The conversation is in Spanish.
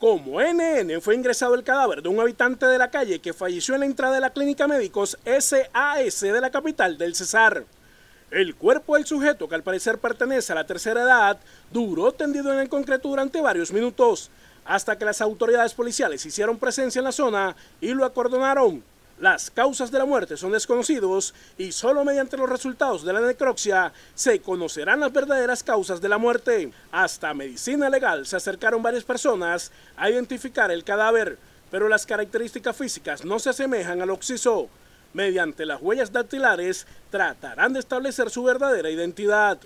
Como NN fue ingresado el cadáver de un habitante de la calle que falleció en la entrada de la clínica médicos SAS de la capital del Cesar. El cuerpo del sujeto, que al parecer pertenece a la tercera edad, duró tendido en el concreto durante varios minutos, hasta que las autoridades policiales hicieron presencia en la zona y lo acordonaron. Las causas de la muerte son desconocidos y solo mediante los resultados de la necropsia se conocerán las verdaderas causas de la muerte. Hasta medicina legal se acercaron varias personas a identificar el cadáver, pero las características físicas no se asemejan al oxiso. Mediante las huellas dactilares tratarán de establecer su verdadera identidad.